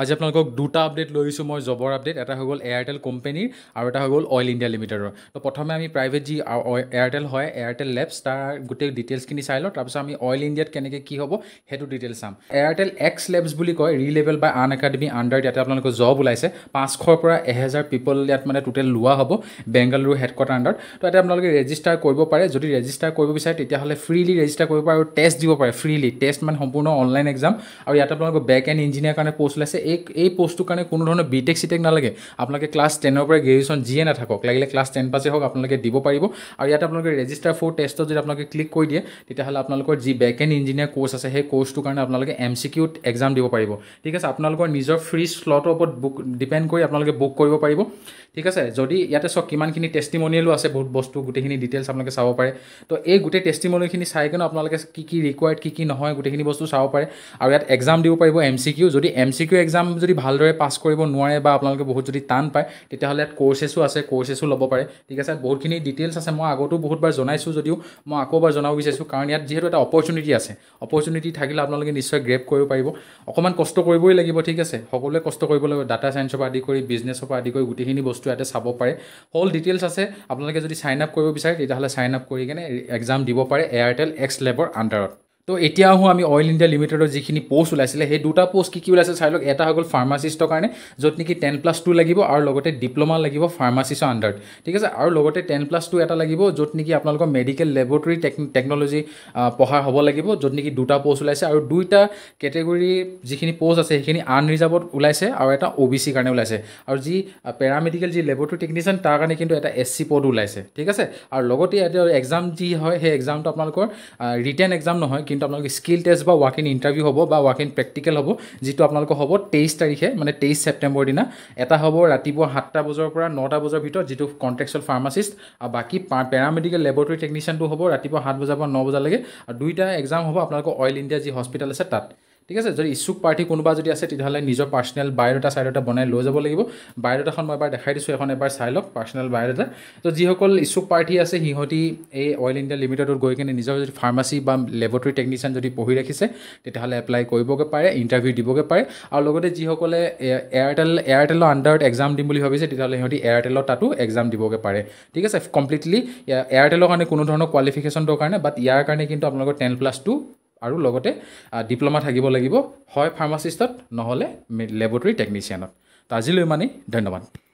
আজি আপোনালোকক দুটা আপডেট লৈ লৈছোঁ মই জবৰ আপডেট এটা হৈ গ'ল এয়াৰটেল কোম্পেনীৰ আৰু এটা হৈ গ'ল অইল ইণ্ডিয়া লিমিটেডৰ তো প্ৰথমে আমি প্ৰাইভেট যি এয়াৰটেল হয় এয়াৰটেল লেবছ তাৰ গোটেই ডিটেইলছখিনি চাই লওঁ তাৰপিছত আমি অইল ইণ্ডিয়াত কেনেকৈ কি হ'ব সেইটো ডিটেইলছ চাম এয়াৰটেল এক্স লেবছ বুলি কয় ৰি লেভেল বা আন একাডেমি আণ্ডাৰ ইয়াতে আপোনালোকৰ জব ওলাইছে পাঁচশৰ পৰা এহেজাৰ পিপল ইয়াত মানে টোটেল লোৱা হ'ব বেংগালুৰু হেডকোৱাৰ্টাৰ আণ্ডাৰত তো ইয়াতে আপোনালোকে ৰেজিষ্টাৰ কৰিব পাৰে যদি ৰেজিষ্টাৰ কৰিব বিচাৰে তেতিয়াহ'লে ফ্ৰীলি ৰেজিষ্টাৰ কৰিব পাৰে আৰু টেষ্ট দিব পাৰে ফ্ৰীলি টেষ্ট মানে সম্পূৰ্ণ অনলাইন এক্সাম আৰু ইয়াত আপোনালোকৰ বেক এণ্ড ইঞ্জিনিয়াৰ কাৰণে প'ষ্ট ওলাইছে আছে এই এই পষ্টটোৰ কাৰণে কোনো ধৰণৰ বি বিটেক চিটেক নালাগে আপোনালোকে ক্লাছ টেনৰ পৰা গ্ৰেজুৱেশ্যন যিয়ে নাথাকক লাগিলে ক্লাছ টেন পাছেই হওক আপোনালোকে দিব পাৰিব আৰু ইয়াত আপোনালোকে ৰেজিষ্টাৰ ফৰ টেষ্টত যদি আপোনালোকে ক্লিক কৰি দিয়ে তেতিয়াহ'লে আপোনালোকৰ যি বেক এণ্ড ইঞ্জিনিয়াৰ কোৰ্চ আছে সেই কোৰ্চটোৰ কাৰণে আপোনালোকে এম চি কিউত এক্সাম দিব পাৰিব ঠিক আছে আপোনালোকৰ নিজৰ ফ্ৰী শ্লটৰ ওপৰত বুক ডিপেণ্ড কৰি আপোনালোকে বুক কৰিব পাৰিব ঠিক আছে যদি ইয়াতে চাওক কিমানখিনি টেষ্টিমনিয়েলো আছে বহুত বস্তু গোটেইখিনি ডিটেইলছ আপোনালোকে চাব পাৰে তো এই গোটেই টেষ্টিমনিখিনি চাই কেনে আপোনালোকে কি কি ৰিকুৱাৰ্ড কি কি নহয় গোটেইখিনি বস্তু চাব পাৰে আৰু ইয়াত এক্সাম দিব পাৰিব এম চি কিউ যদি এম চি কিউ এক্সাম যদি ভালদৰে পাছ কৰিব নোৱাৰে বা আপোনালোকে বহুত যদি টান পায় তেতিয়াহ'লে ইয়াত কৰ্চেছো আছে কৰ্চেছো ল'ব পাৰে ঠিক আছে বহুতখিনি ডিটেইলছ আছে মই আগতো বহুতবাৰ জনাইছোঁ যদিও মই আকৌ এবাৰ জনাব বিচাৰিছোঁ কাৰণ ইয়াত যিহেতু এটা অপৰ্চুনিটি আছে অপৰচুনিটি থাকিলে আপোনালোকে নিশ্চয় গ্ৰেপ কৰিব পাৰিব অকণমান কষ্ট কৰিবই লাগিব ঠিক আছে সকলোৱে কষ্ট কৰিব লাগিব ডাটা চায়েন্সৰ পৰা আদি কৰি বিজনেছৰ পৰা আদি কৰি গোটেইখিনি বস্তু ইয়াতে চাব পাৰে হ'ল ডিটেইলছ আছে আপোনালোকে যদি চাইন আপ কৰিব বিচাৰে তেতিয়াহ'লে চাইন আপ কৰি কেনে এক্সাম দিব পাৰে এয়াৰটেল এক্স লেবৰ আণ্ডাৰত তো এতিয়া আহোঁ আমি অইল ইণ্ডিয়া লিমিটেডৰ যিখিনি প'ষ্ট ওলাইছিলে সেই দুটা প'ষ্ট কি কি ওলাইছে চাই লওক এটা হৈ গ'ল ফাৰ্মাচিষ্টৰ কাৰণে য'ত নেকি টেন প্লাছ টু লাগিব আৰু লগতে ডিপ্ল'মা লাগিব ফাৰ্মাচিষ্টৰ আণ্ডাৰত ঠিক আছে আৰু লগতে টেন প্লাছ টু এটা লাগিব য'ত নেকি আপোনালোকৰ মেডিকেল লেবৰেটৰী টেক টেকনলজি পঢ়াৰ হ'ব লাগিব য'ত নেকি দুটা প'ষ্ট ওলাইছে আৰু দুইটা কেটেগৰী যিখিনি প'ষ্ট আছে সেইখিনি আনৰিজাৰ্ভত ওলাইছে আৰু এটা অ' বি চিৰ কাৰণে ওলাইছে আৰু যি পেৰামেডিকেল যি লেবৰেটৰী টেকনিচিয়ান তাৰ কাৰণে কিন্তু এটা এছ চি পদ ওলাইছে ঠিক আছে আৰু লগতে এতিয়া এক্সাম যি হয় সেই এক্সামটো আপোনালোকৰ ৰিটাৰ্ণ এক্সাম নহয় কিন্তু কিন্তু আপোনালোকে স্কিল টেষ্ট বা ৱাক ইন ইণ্টাৰভিউ হ'ব বা ৱাক ইন প্ৰেক্টিকেল হ'ব যিটো আপোনালোকৰ হ'ব তেইছ তাৰিখে মানে তেইছ ছেপ্টেম্বৰ দিনা এটা হ'ব ৰাতিপুৱা সাতটা বজাৰ পৰা নটা বজাৰ ভিতৰত যিটো কণ্ট্ৰেকচুৱেল ফাৰ্মাচিষ্ট আৰু বাকী পেৰামেডিকেল লেবৰেটৰী টেকনিচিয়ানটো হ'ব ৰাতিপুৱা সাত বজাৰ পৰা ন বজালৈকে আৰু দুইটা এক্সাম হ'ব আপোনালোকৰ অইল ইণ্ডিয়া যি হস্পিটেল আছে তাত ঠিক আছে যদি ইচ্ছুক প্ৰাৰ্থী কোনোবা যদি আছে তেতিয়াহ'লে নিজৰ পাৰ্চনেল বায়'ডাটা চায়ডাটা বনাই লৈ যাব লাগিব বায়'ডাটাখন মই এবাৰ দেখাই দিছোঁ এখন এবাৰ চাই লওক পাৰ্চনেল বায়'ডাটা তো যিসকল ইচ্ছুক প্ৰাৰ্থী আছে সিহঁতি এই অইল ইণ্ডিয়া লিমিটেডত গৈ কিনে নিজৰ যদি ফাৰ্মাচী বা লেবৰেটৰী টেকনিচিয়ান যদি পঢ়ি ৰাখিছে তেতিয়াহ'লে এপ্লাই কৰিবগৈ পাৰে ইণ্টাৰভিউ দিবগৈ পাৰে আৰু লগতে যিসকলে এয়াৰটেল এয়াৰটেলৰ আণ্ডাৰত এক্সাম দিম বুলি ভাবিছে তেতিয়াহ'লে সিহঁতি এয়াৰটেলৰ তাতো এক্সাম দিবগৈ পাৰে ঠিক আছে কমপ্লিটলি এয়াৰটেলৰ কাৰণে কোনো ধৰণৰ কোৱালিফিকেশ্যনটোৰ কাৰণে বাট ইয়াৰ কাৰণে কিন্তু আপোনালোকৰ টেন প্লাছ টু আৰু লগতে ডিপ্ল'মা থাকিব লাগিব হয় ফাৰ্মাচিষ্টত নহ'লে লেবৰেটৰী টেকনিচিয়ানত ত' আজিলৈ ইমানেই ধন্যবাদ